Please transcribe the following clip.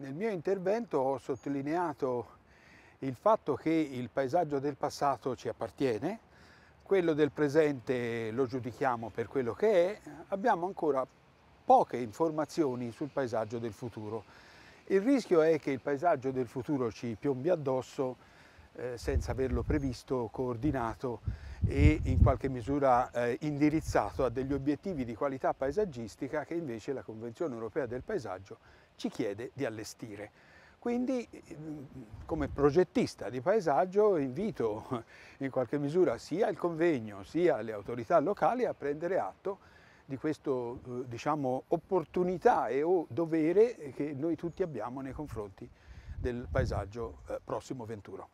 Nel mio intervento ho sottolineato il fatto che il paesaggio del passato ci appartiene, quello del presente lo giudichiamo per quello che è, abbiamo ancora poche informazioni sul paesaggio del futuro. Il rischio è che il paesaggio del futuro ci piombi addosso eh, senza averlo previsto, coordinato e in qualche misura eh, indirizzato a degli obiettivi di qualità paesaggistica che invece la Convenzione europea del paesaggio ci chiede di allestire. Quindi mm, come progettista di paesaggio invito in qualche misura sia il convegno sia le autorità locali a prendere atto di questa eh, diciamo, opportunità e o dovere che noi tutti abbiamo nei confronti del paesaggio eh, prossimo venturo.